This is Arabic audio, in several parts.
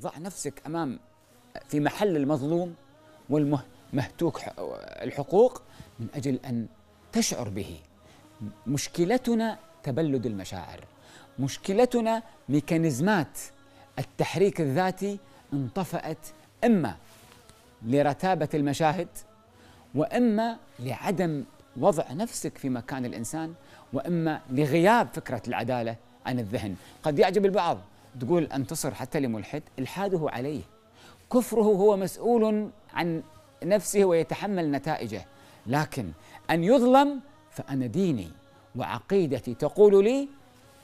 ضع نفسك امام في محل المظلوم والمهتوك الحقوق من اجل ان تشعر به مشكلتنا تبلد المشاعر مشكلتنا ميكانيزمات التحريك الذاتي انطفأت اما لرتابه المشاهد واما لعدم وضع نفسك في مكان الانسان واما لغياب فكره العداله عن الذهن، قد يعجب البعض تقول انتصر حتى لملحد الحاده عليه كفره هو مسؤول عن نفسه ويتحمل نتائجه لكن ان يظلم فانا ديني وعقيدتي تقول لي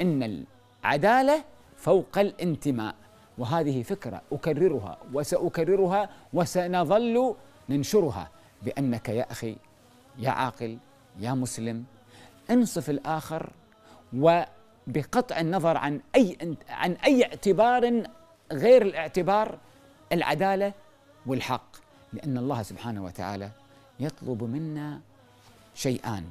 ان العداله فوق الانتماء وهذه فكره اكررها وساكررها وسنظل ننشرها بانك يا اخي يا عاقل يا مسلم انصف الاخر و بقطع النظر عن اي عن اي اعتبار غير الاعتبار العداله والحق لان الله سبحانه وتعالى يطلب منا شيئان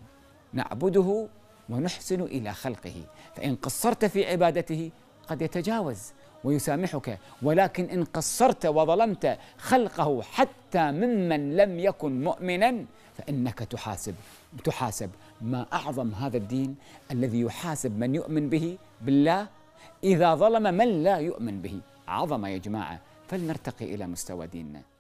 نعبده ونحسن الى خلقه فان قصرت في عبادته قد يتجاوز ويسامحك ولكن ان قصرت وظلمت خلقه حتى ممن لم يكن مؤمنا فانك تحاسب تحاسب ما اعظم هذا الدين الذي يحاسب من يؤمن به بالله اذا ظلم من لا يؤمن به عظمه يا جماعه فلنرتقي الى مستوى ديننا